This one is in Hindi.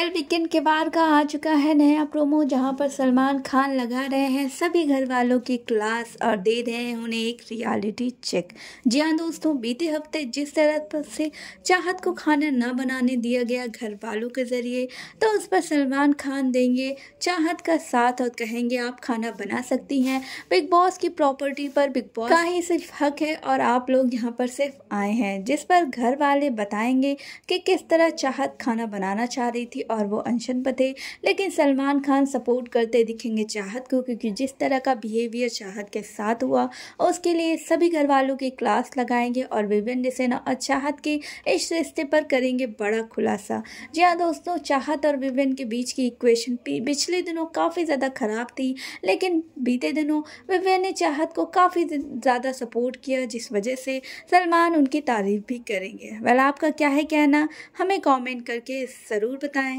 एल वीकेंड के बाद का आ चुका है नया प्रोमो जहां पर सलमान खान लगा रहे हैं सभी घर वालों की क्लास और दे रहे हैं उन्हें एक रियलिटी चेक जी हाँ दोस्तों बीते हफ्ते जिस तरह से चाहत को खाना न बनाने दिया गया घर वालों के ज़रिए तो उस पर सलमान खान देंगे चाहत का साथ और कहेंगे आप खाना बना सकती हैं बिग बॉस की प्रॉपर्टी पर बिग बॉस का ही सिर्फ हक है और आप लोग यहाँ पर सिर्फ आए हैं जिस पर घर वाले बताएंगे कि किस तरह चाहत खाना बनाना चाह रही थी और वो अनशन पर थे लेकिन सलमान खान सपोर्ट करते दिखेंगे चाहत को क्योंकि जिस तरह का बिहेवियर चाहत के साथ हुआ उसके लिए सभी घर वालों की क्लास लगाएंगे और विभिन्न डिसेना और चाहत के इस रिश्ते पर करेंगे बड़ा खुलासा जी हाँ दोस्तों चाहत और विभिन्न के बीच की इक्वेशन पिछले दिनों काफ़ी ज़्यादा ख़राब थी लेकिन बीते दिनों विभिन्न ने चाहत को काफ़ी ज़्यादा सपोर्ट किया जिस वजह से सलमान उनकी तारीफ भी करेंगे वेल आपका क्या है कहना हमें कमेंट करके ज़रूर बताएं